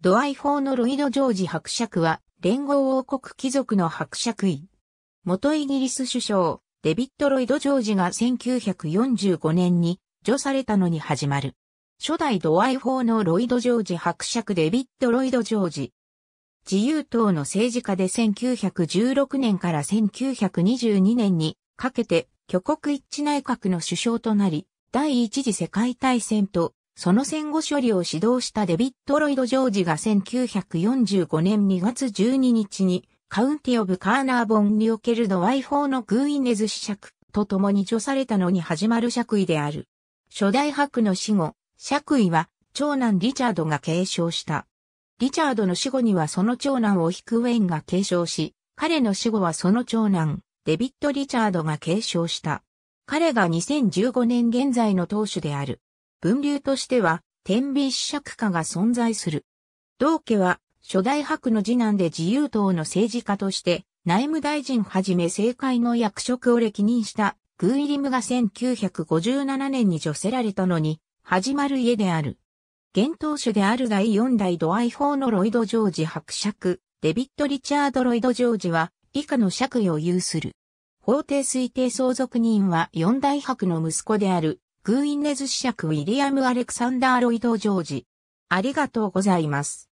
ドワイ法のロイド・ジョージ伯爵は、連合王国貴族の伯爵位。元イギリス首相、デビッド・ロイド・ジョージが1945年に除されたのに始まる。初代ドワイ法のロイド・ジョージ伯爵デビッド・ロイド・ジョージ。自由党の政治家で1916年から1922年にかけて挙国一致内閣の首相となり、第一次世界大戦とその戦後処理を指導したデビッド・ロイド・ジョージが1945年2月12日にカウンティ・オブ・カーナーボンにおけるドワイフォーのグーイネズ死爵と共に除されたのに始まる爵位である。初代伯の死後、爵位は長男リチャードが継承した。リチャードの死後にはその長男を引くウェインが継承し、彼の死後はその長男、デビッド・リチャードが継承した。彼が2015年現在の当主である。分流としては、天秤子釈家が存在する。同家は、初代白の次男で自由党の政治家として、内務大臣はじめ政界の役職を歴任した、グーイリムが1957年に除せられたのに、始まる家である。現当主である第四代ドアイ法のロイド・ジョージ伯爵、デビッド・リチャード・ロイド・ジョージは、以下の爵位を有する。法定推定相続人は四代伯の息子である、グーインネズ子爵ウィリアム・アレクサンダー・ロイド・ジョージ。ありがとうございます。